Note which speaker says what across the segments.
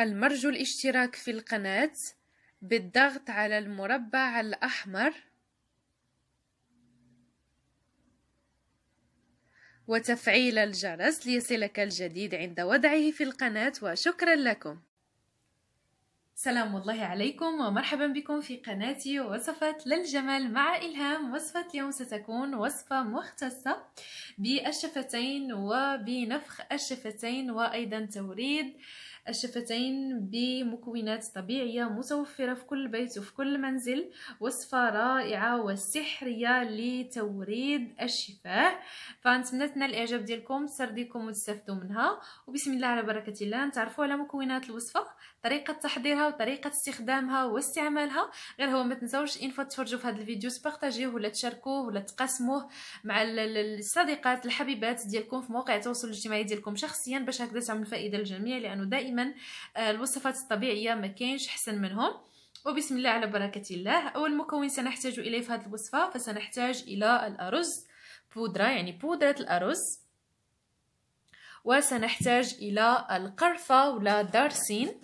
Speaker 1: المرج الاشتراك في القناة بالضغط على المربع الأحمر وتفعيل الجرس ليصلك الجديد عند وضعه في القناة وشكرا لكم سلام الله عليكم ومرحبا بكم في قناتي وصفة للجمال مع إلهام وصفة اليوم ستكون وصفة مختصة بالشفتين وبنفخ الشفتين وأيضا توريد الشفتين بمكونات طبيعية متوفرة في كل بيت وفي كل منزل وصفة رائعة وسحرية لتوريد الشفاء فنتمنى تنال الإعجاب ديالكم تسرديكم وتستفدوا منها وبسم الله على بركة الله نتعرفوا على مكونات الوصفة طريقة تحضيرها وطريقة استخدامها واستعمالها غير هو ما تنسوش إن تفرجوا في هذا الفيديو تبارطاجيوه ولا تشاركوه ولا تقاسموه مع الصديقات الحبيبات ديالكم في مواقع التواصل الاجتماعي ديالكم شخصيا باش هكذا تعمل فائدة للجميع لأنه دائما من آه، الوصفات الطبيعيه ما كاينش احسن منهم وبسم الله على بركه الله اول مكون سنحتاج اليه في هذه الوصفه فسنحتاج الى الارز بودره يعني بودره الارز وسنحتاج الى القرفه ولا دارسين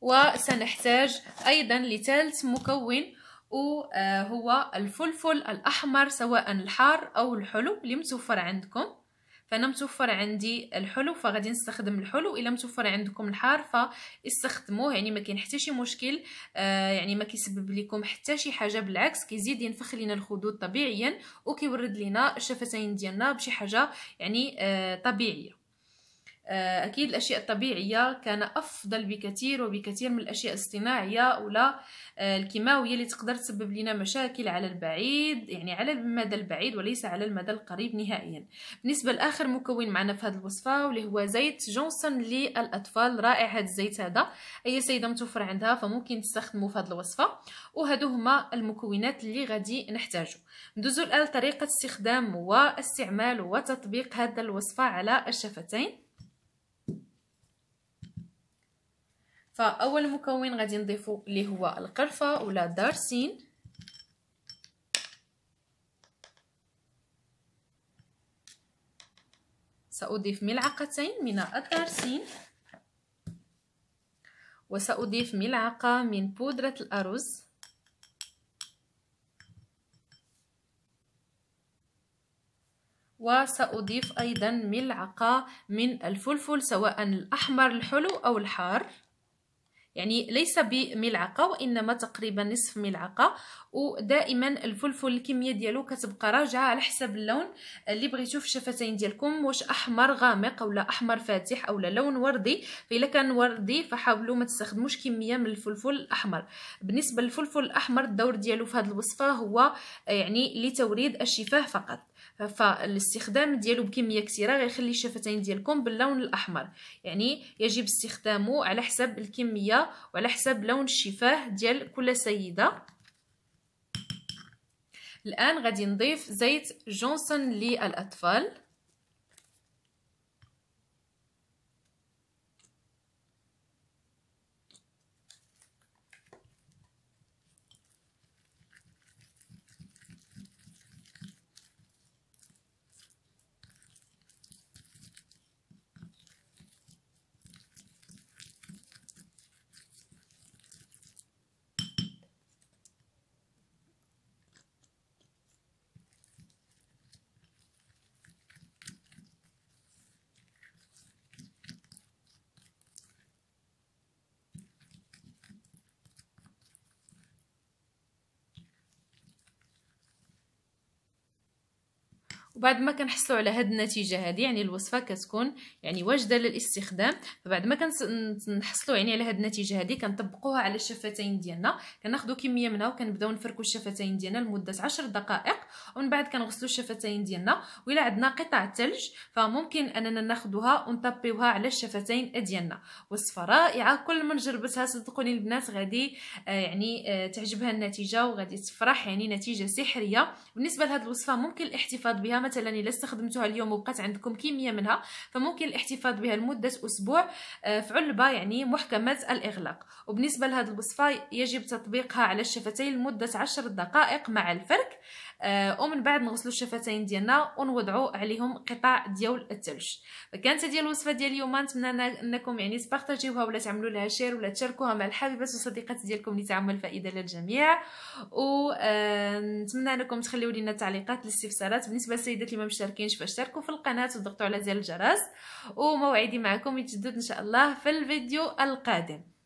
Speaker 1: وسنحتاج ايضا لثالث مكون وهو آه، الفلفل الاحمر سواء الحار او الحلو اللي متوفر عندكم فانا متوفر عندي الحلو فغادي نستخدم الحلو الا متوفر عندكم الحار فاستخدموه يعني ما كاين حتى شي مشكل آه يعني ما كيسبب لكم حتى شي حاجه بالعكس كيزيد ينفخ لينا الخدود طبيعيا وكيورد لينا الشفتين ديالنا بشي حاجه يعني آه طبيعيه آه، أكيد الأشياء الطبيعية كان أفضل بكثير وبكثير من الأشياء الصناعية ولا آه، الكيماوية اللي تقدر تسبب لنا مشاكل على البعيد يعني على المدى البعيد وليس على المدى القريب نهائيا بالنسبة لآخر مكون معنا في هذه الوصفة واللي هو زيت جونسون للأطفال رائع هذا الزيت هذا أي سيدة متوفر عندها فممكن تستخدمه في هذه الوصفة وهذو هما المكونات اللي غادي نحتاجه ندوزو الآن طريقة استخدام واستعمال وتطبيق هذه الوصفة على الشفتين فاول مكون غادي نضيفو اللي هو القرفه ولا دارسين ساضيف ملعقتين من الدارسين وساضيف ملعقه من بودره الارز وسأضيف أيضا ملعقة من الفلفل سواء الأحمر الحلو أو الحار يعني ليس بملعقه وانما تقريبا نصف ملعقه ودائما الفلفل الكميه ديالو كتبقى راجعه على حسب اللون اللي بغيتو في الشفتين ديالكم واش احمر غامق ولا احمر فاتح اولا لون وردي فاذا كان وردي فحاولوا ما تستخدموش كميه من الفلفل الاحمر بالنسبه للفلفل الاحمر الدور ديالو في هذه الوصفه هو يعني لتوريد الشفاه فقط فالاستخدام ديالو بكميه كثيره غيخلي الشفتين ديالكم باللون الاحمر يعني يجب استخدامه على حسب الكميه وعلى حسب لون الشفاه ديال كل سيده الان غادي نضيف زيت جونسون للاطفال وبعد ما كنحصلوا على هاد النتيجه هذه يعني الوصفه كتكون يعني واجده للاستخدام فبعد ما كنحصلوا يعني على هاد النتيجه هذه كنطبقوها على الشفتين ديالنا كناخذوا كميه منها وكنبداو نفركوا الشفتين ديالنا لمده 10 دقائق ومن بعد كنغسلوا الشفتين ديالنا وإلا عندنا قطع ثلج فممكن اننا ناخذوها ونطبيوها على الشفتين ديالنا وصفه رائعه كل من جربتها صدقوني البنات غادي آه، يعني آه، تعجبها النتيجه وغادي تفرح يعني نتيجه سحريه بالنسبه لهاد الوصفه ممكن الاحتفاظ بها مثلا الا استخدمتوها اليوم وبقات عندكم كميه منها فممكن الاحتفاظ بها لمده اسبوع آه، في علبه يعني محكمه الاغلاق وبالنسبه لهذه الوصفه يجب تطبيقها على الشفتين لمده 10 دقائق مع الفرك آه، ومن بعد نغسلوا الشفتين ديالنا ونوضعوا عليهم قطع ديال الثلج فكانت هذه الوصفه ديال اليوم نتمنى انكم يعني تبارطاجيوها ولا تعملوا لها شير ولا تشاركوها مع الحبيبات والصديقات ديالكم لتعم الفائده للجميع ونتمنى آه، انكم تخليو لنا التعليقات الاستفسارات بالنسبه للسيدات اللي ما مشتركينش فاشتركوا في القناه وضغطوا على زر الجرس وموعدي معكم يتجدد ان شاء الله في الفيديو القادم